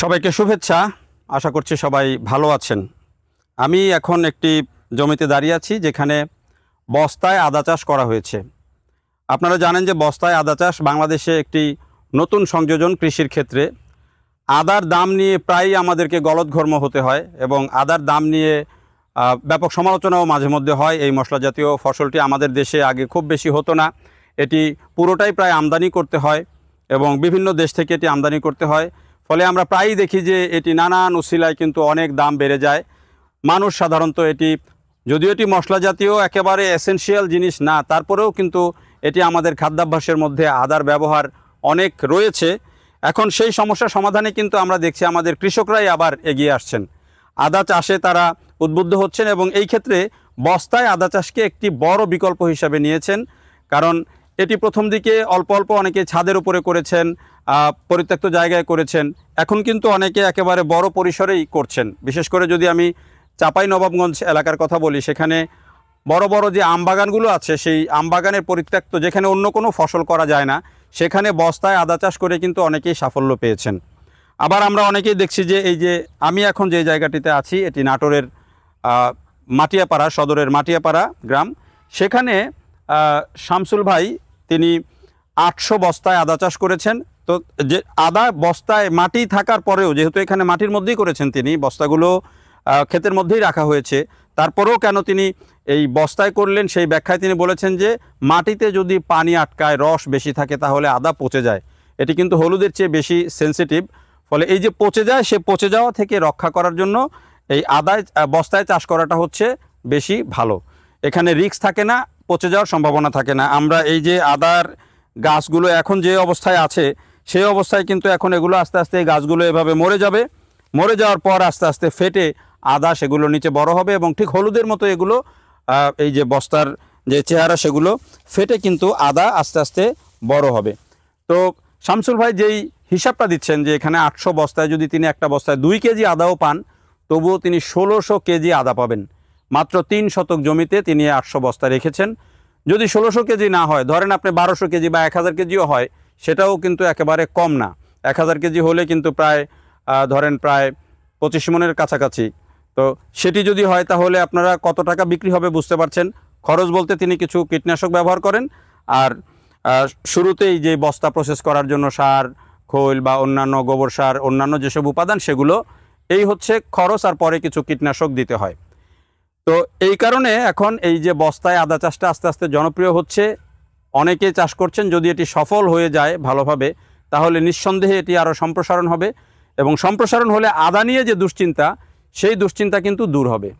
সবাইকে শুভেচ্ছা আশা করছি সবাই ভালো আছেন আমি এখন একটি জমিতে দাঁড়িয়ে আছি যেখানে বস্তায় আদা চাষ করা হয়েছে আপনারা জানেন যে বস্তায় আদা চাষ বাংলাদেশে একটি নতুন সংযোজন কৃষির ক্ষেত্রে আদার দাম নিয়ে প্রায়ই আমাদেরকে গলদঘর্ম হতে হয় এবং আদার দাম নিয়ে ব্যাপক সমালোচনাও মাঝে মধ্যে হয় এই মশলা জাতীয় ফসলটি আমাদের দেশে আগে খুব বেশি হতো না এটি পুরোটাই প্রায় আমদানি করতে হয় এবং বিভিন্ন দেশ থেকে এটি আমদানি করতে হয় ফলে আমরা প্রায়ই দেখি যে এটি নানান উশিলায় কিন্তু অনেক দাম বেড়ে যায় মানুষ সাধারণত এটি যদিও এটি মশলা জাতীয় একেবারে এসেনশিয়াল জিনিস না তারপরেও কিন্তু এটি আমাদের খাদ্যাভ্যাসের মধ্যে আদার ব্যবহার অনেক রয়েছে এখন সেই সমস্যা সমাধানে কিন্তু আমরা দেখছি আমাদের কৃষকরাই আবার এগিয়ে আসছেন আদা চাষে তারা উদ্বুদ্ধ হচ্ছেন এবং এই ক্ষেত্রে বস্তায় আদা চাষকে একটি বড় বিকল্প হিসাবে নিয়েছেন কারণ এটি প্রথম দিকে অল্প অল্প অনেকে ছাদের উপরে করেছেন পরিত্যক্ত জায়গায় করেছেন এখন কিন্তু অনেকে একেবারে বড় পরিসরেই করছেন বিশেষ করে যদি আমি চাপাই নবাবগঞ্জ এলাকার কথা বলি সেখানে বড় বড় যে আমবাগানগুলো আছে সেই আমবাগানের পরিত্যক্ত যেখানে অন্য কোনো ফসল করা যায় না সেখানে বস্তায় আদা চাষ করে কিন্তু অনেকেই সাফল্য পেয়েছেন আবার আমরা অনেকেই দেখছি যে এই যে আমি এখন যে জায়গাটিতে আছি এটি নাটোরের মাটিয়াপাড়া সদরের মাটিয়াপাড়া গ্রাম সেখানে শামসুল ভাই তিনি আটশো বস্তায় আদা চাষ করেছেন তো যে আদা বস্তায় মাটি থাকার পরেও যেহেতু এখানে মাটির মধ্যেই করেছেন তিনি বস্তাগুলো ক্ষেতের মধ্যেই রাখা হয়েছে তারপরেও কেন তিনি এই বস্তায় করলেন সেই ব্যাখ্যায় তিনি বলেছেন যে মাটিতে যদি পানি আটকায় রস বেশি থাকে তাহলে আদা পচে যায় এটি কিন্তু হলুদের চেয়ে বেশি সেন্সিটিভ ফলে এই যে পচে যায় সে পচে যাওয়া থেকে রক্ষা করার জন্য এই আদায় বস্তায় চাষ করাটা হচ্ছে বেশি ভালো এখানে রিক্স থাকে না পচে যাওয়ার সম্ভাবনা থাকে না আমরা এই যে আদার গাছগুলো এখন যে অবস্থায় আছে সেই অবস্থায় কিন্তু এখন এগুলো আস্তে আস্তে এই গাছগুলো এভাবে মরে যাবে মরে যাওয়ার পর আস্তে আস্তে ফেটে আদা সেগুলো নিচে বড় হবে এবং ঠিক হলুদের মতো এগুলো এই যে বস্তার যে চেহারা সেগুলো ফেটে কিন্তু আদা আস্তে আস্তে বড় হবে তো শামসুল ভাই যেই হিসাবটা দিচ্ছেন যে এখানে আটশো বস্তায় যদি তিনি একটা বস্তায় দুই কেজি আদাও পান তবুও তিনি ষোলোশো কেজি আদা পাবেন মাত্র তিন শতক জমিতে তিনি আটশো বস্তা রেখেছেন যদি ষোলোশো কেজি না হয় ধরেন আপনি বারোশো কেজি বা এক হাজার কেজিও হয় সেটাও কিন্তু একেবারে কম না এক হাজার কেজি হলে কিন্তু প্রায় ধরেন প্রায় পঁচিশ মনের কাছাকাছি তো সেটি যদি হয় তাহলে আপনারা কত টাকা বিক্রি হবে বুঝতে পারছেন খরচ বলতে তিনি কিছু কীটনাশক ব্যবহার করেন আর শুরুতেই যে বস্তা প্রসেস করার জন্য সার খোল বা অন্যান্য গোবর সার অন্যান্য যেসব উপাদান সেগুলো এই হচ্ছে খরচ আর পরে কিছু কীটনাশক দিতে হয় তো এই কারণে এখন এই যে বস্তায় আদা চাষটা আস্তে আস্তে জনপ্রিয় হচ্ছে অনেকে চাষ করছেন যদি এটি সফল হয়ে যায় ভালোভাবে তাহলে নিঃসন্দেহে এটি আরও সম্প্রসারণ হবে এবং সম্প্রসারণ হলে আদা নিয়ে যে দুশ্চিন্তা সেই দুশ্চিন্তা কিন্তু দূর হবে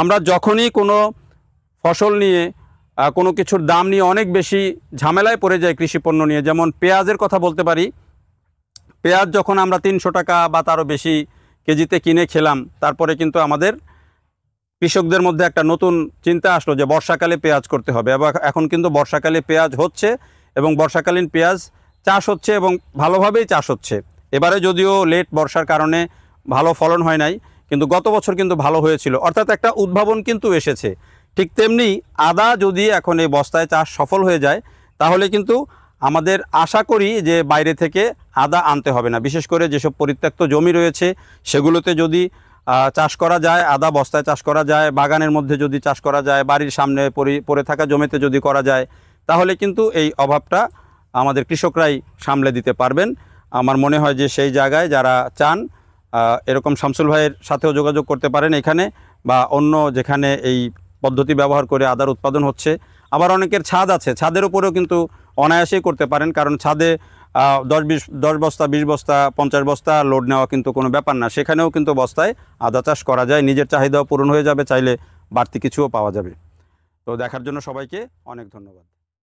আমরা যখনই কোনো ফসল নিয়ে কোনো কিছুর দাম নিয়ে অনেক বেশি ঝামেলায় পড়ে যায় কৃষি পণ্য নিয়ে যেমন পেঁয়াজের কথা বলতে পারি পেঁয়াজ যখন আমরা তিনশো টাকা বা তারও বেশি কেজিতে কিনে খেলাম তারপরে কিন্তু আমাদের কৃষকদের মধ্যে একটা নতুন চিন্তা আসলো যে বর্ষাকালে পেঁয়াজ করতে হবে এবং এখন কিন্তু বর্ষাকালে পেঁয়াজ হচ্ছে এবং বর্ষাকালীন পেঁয়াজ চাষ হচ্ছে এবং ভালোভাবেই চাষ হচ্ছে এবারে যদিও লেট বর্ষার কারণে ভালো ফলন হয় নাই কিন্তু গত বছর কিন্তু ভালো হয়েছিল অর্থাৎ একটা উদ্ভাবন কিন্তু এসেছে ঠিক তেমনি আদা যদি এখন এই বস্তায় চাষ সফল হয়ে যায় তাহলে কিন্তু আমাদের আশা করি যে বাইরে থেকে আদা আনতে হবে না বিশেষ করে যেসব পরিত্যক্ত জমি রয়েছে সেগুলোতে যদি চাষ করা যায় আদা বস্তায় চাষ করা যায় বাগানের মধ্যে যদি চাষ করা যায় বাড়ির সামনে পড়ে থাকা জমিতে যদি করা যায় তাহলে কিন্তু এই অভাবটা আমাদের কৃষকরাই সামলে দিতে পারবেন আমার মনে হয় যে সেই জায়গায় যারা চান এরকম শামসুল ভাইয়ের সাথেও যোগাযোগ করতে পারেন এখানে বা অন্য যেখানে এই পদ্ধতি ব্যবহার করে আদার উৎপাদন হচ্ছে আবার অনেকের ছাদ আছে ছাদের উপরেও কিন্তু অনায়াসেই করতে পারেন কারণ ছাদে দশ বিশ দশ বস্তা বিশ বস্তা পঞ্চাশ বস্তা লোড নেওয়া কিন্তু কোনো ব্যাপার না সেখানেও কিন্তু বস্তায় আদা চাষ করা যায় নিজের চাহিদাও পূরণ হয়ে যাবে চাইলে বাড়তি কিছুও পাওয়া যাবে তো দেখার জন্য সবাইকে অনেক ধন্যবাদ